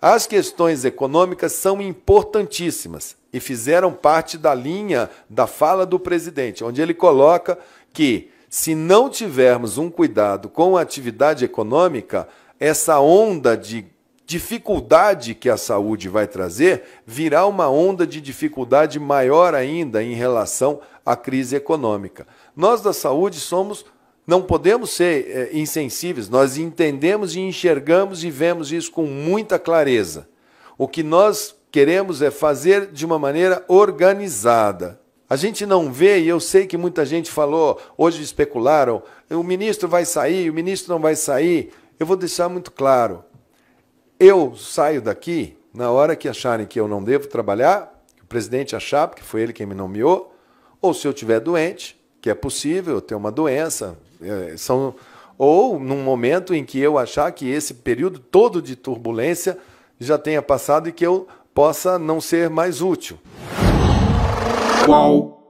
As questões econômicas são importantíssimas e fizeram parte da linha da fala do presidente, onde ele coloca que se não tivermos um cuidado com a atividade econômica, essa onda de dificuldade que a saúde vai trazer virá uma onda de dificuldade maior ainda em relação à crise econômica. Nós da saúde somos não podemos ser é, insensíveis, nós entendemos e enxergamos e vemos isso com muita clareza. O que nós queremos é fazer de uma maneira organizada. A gente não vê, e eu sei que muita gente falou, hoje especularam, o ministro vai sair, o ministro não vai sair. Eu vou deixar muito claro. Eu saio daqui na hora que acharem que eu não devo trabalhar, que o presidente achar, porque foi ele quem me nomeou, ou se eu estiver doente, que é possível ter uma doença, é, são ou num momento em que eu achar que esse período todo de turbulência já tenha passado e que eu possa não ser mais útil. Qual